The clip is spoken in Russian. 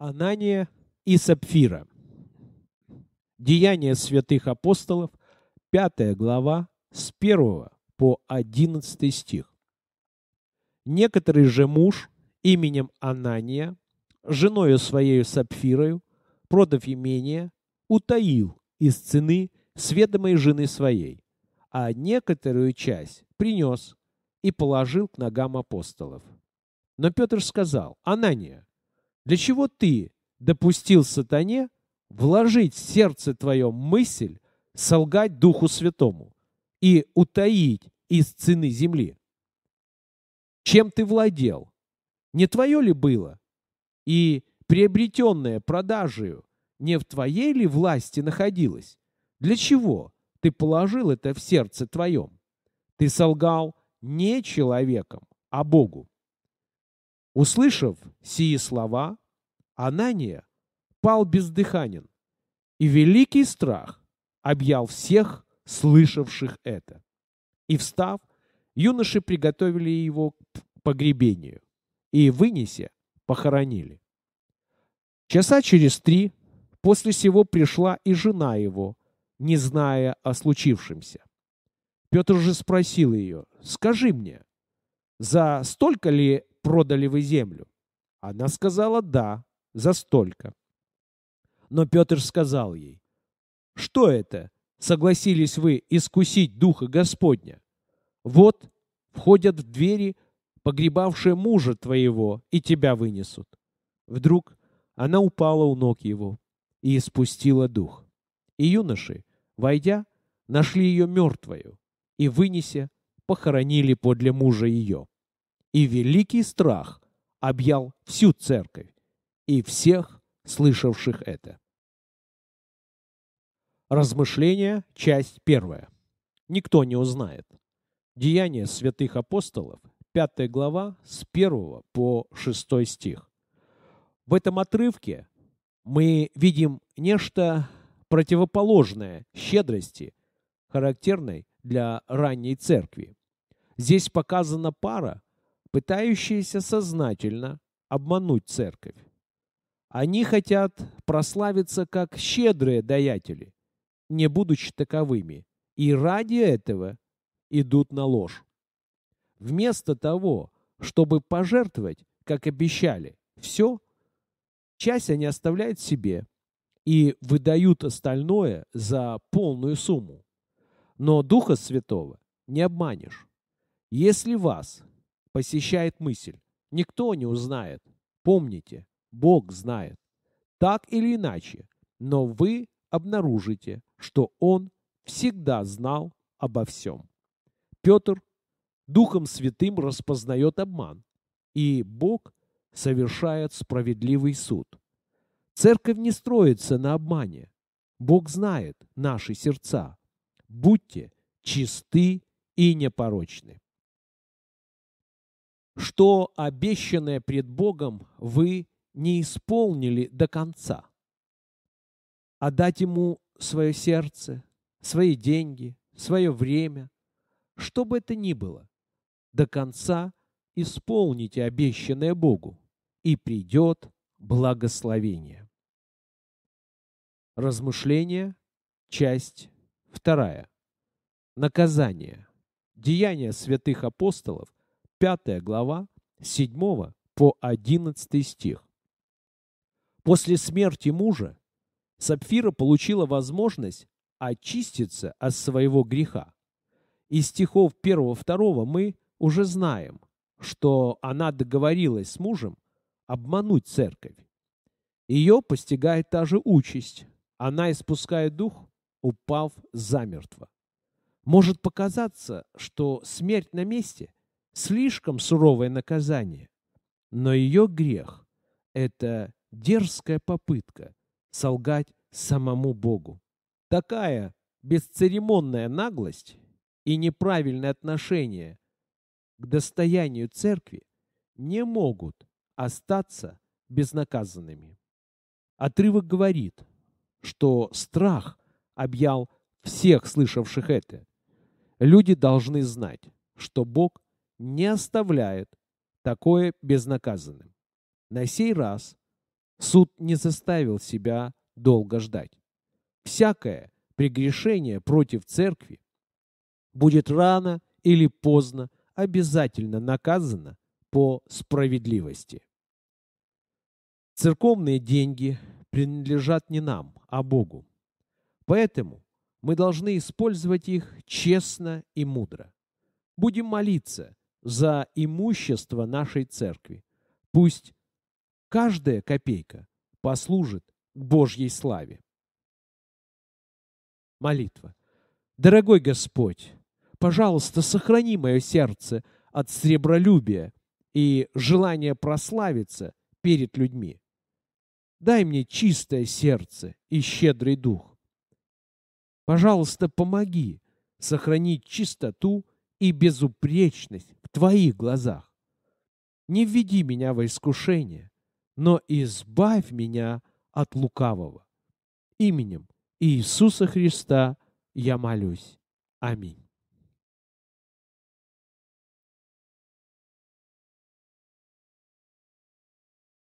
Анания и Сапфира. Деяния святых апостолов, 5 глава, с 1 по 11 стих. Некоторый же муж именем Анания, женою своей Сапфирою, продав имение, утаил из цены сведомой жены своей, а некоторую часть принес и положил к ногам апостолов. Но Петр сказал, «Анания, для чего ты допустил сатане вложить в сердце твое мысль, солгать Духу Святому и утаить из цены земли? Чем ты владел? Не твое ли было? И приобретенное продажею не в твоей ли власти находилось? Для чего ты положил это в сердце твоем? Ты солгал не человеком, а Богу. Услышав сии слова, Анания пал бездыханен, и великий страх объял всех, слышавших это. И встав, юноши приготовили его к погребению и, вынеся, похоронили. Часа через три после сего пришла и жена его, не зная о случившемся. Петр же спросил ее, «Скажи мне, за столько ли продали вы землю? Она сказала «да», за столько. Но Петр сказал ей, «Что это? Согласились вы искусить Духа Господня? Вот входят в двери, погребавшие мужа твоего, и тебя вынесут». Вдруг она упала у ног его и испустила дух. И юноши, войдя, нашли ее мертвою и, вынеся, похоронили подле мужа ее и великий страх объял всю церковь и всех, слышавших это. Размышления, часть первая. Никто не узнает. Деяния святых апостолов, 5 глава, с 1 по 6 стих. В этом отрывке мы видим нечто противоположное щедрости, характерной для ранней церкви. Здесь показана пара, пытающиеся сознательно обмануть церковь. Они хотят прославиться как щедрые даятели, не будучи таковыми, и ради этого идут на ложь. Вместо того, чтобы пожертвовать, как обещали, все, часть они оставляют себе и выдают остальное за полную сумму. Но Духа Святого не обманешь. Если вас посещает мысль. Никто не узнает. Помните, Бог знает. Так или иначе, но вы обнаружите, что Он всегда знал обо всем. Петр Духом Святым распознает обман, и Бог совершает справедливый суд. Церковь не строится на обмане. Бог знает наши сердца. Будьте чисты и непорочны что обещанное пред Богом вы не исполнили до конца. Отдать Ему свое сердце, свои деньги, свое время, что бы это ни было, до конца исполните обещанное Богу, и придет благословение. Размышление, часть вторая. Наказание. Деяния святых апостолов, 5 глава, 7 по 11 стих. После смерти мужа Сапфира получила возможность очиститься от своего греха. Из стихов 1-2 мы уже знаем, что она договорилась с мужем обмануть церковь. Ее постигает та же участь. Она испускает дух, упав замертво. Может показаться, что смерть на месте слишком суровое наказание. Но ее грех — это дерзкая попытка солгать самому Богу. Такая бесцеремонная наглость и неправильное отношение к достоянию церкви не могут остаться безнаказанными. Отрывок говорит, что страх объял всех слышавших это. Люди должны знать, что Бог не оставляет такое безнаказанным. На сей раз суд не заставил себя долго ждать. Всякое прегрешение против церкви будет рано или поздно обязательно наказано по справедливости. Церковные деньги принадлежат не нам, а Богу. Поэтому мы должны использовать их честно и мудро. Будем молиться, за имущество нашей церкви. Пусть каждая копейка послужит к Божьей славе. Молитва. Дорогой Господь, пожалуйста, сохрани мое сердце от сребролюбия и желания прославиться перед людьми. Дай мне чистое сердце и щедрый дух. Пожалуйста, помоги сохранить чистоту и безупречность в Твоих глазах. Не введи меня в искушение, но избавь меня от лукавого. Именем Иисуса Христа я молюсь. Аминь.